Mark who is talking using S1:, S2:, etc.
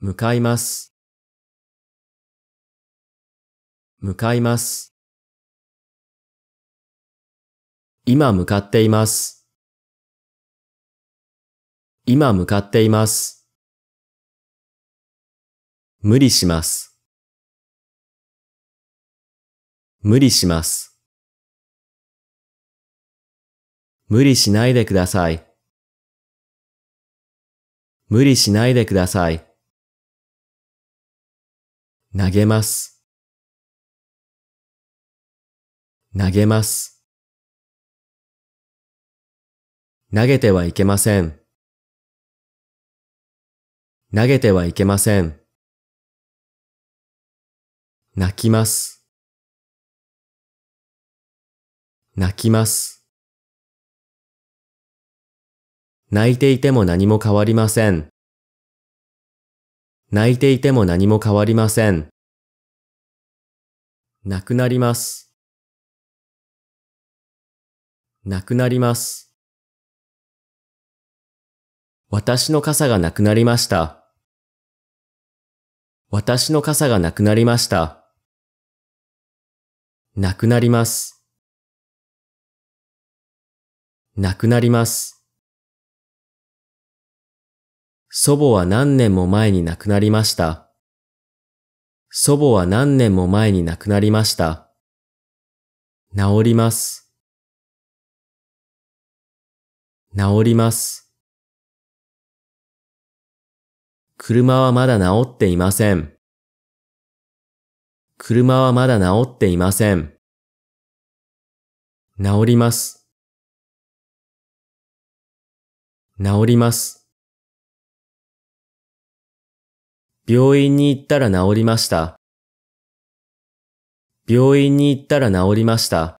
S1: 向かいます。向かいます。今向かっています。今向かっています。無理します。無理します。無理しないでください。無理しないでください。投げます、投げます。投げてはいけません。投げてはいけません。泣きます。泣きます。泣いていても何も変わりません。泣いていても何も変わりません。なくなります。なくなります。私の傘がなくなりました。私の傘がなくなりました。なくなります。なくなります。祖母は何
S2: 年も前に亡くなりました。祖母は何年も前に亡くな
S1: りました。治ります。治ります。車はまだ治っていません。車はまだ治っていません。治ります。治ります。病院に行ったら治りました。病院に行ったら治りました。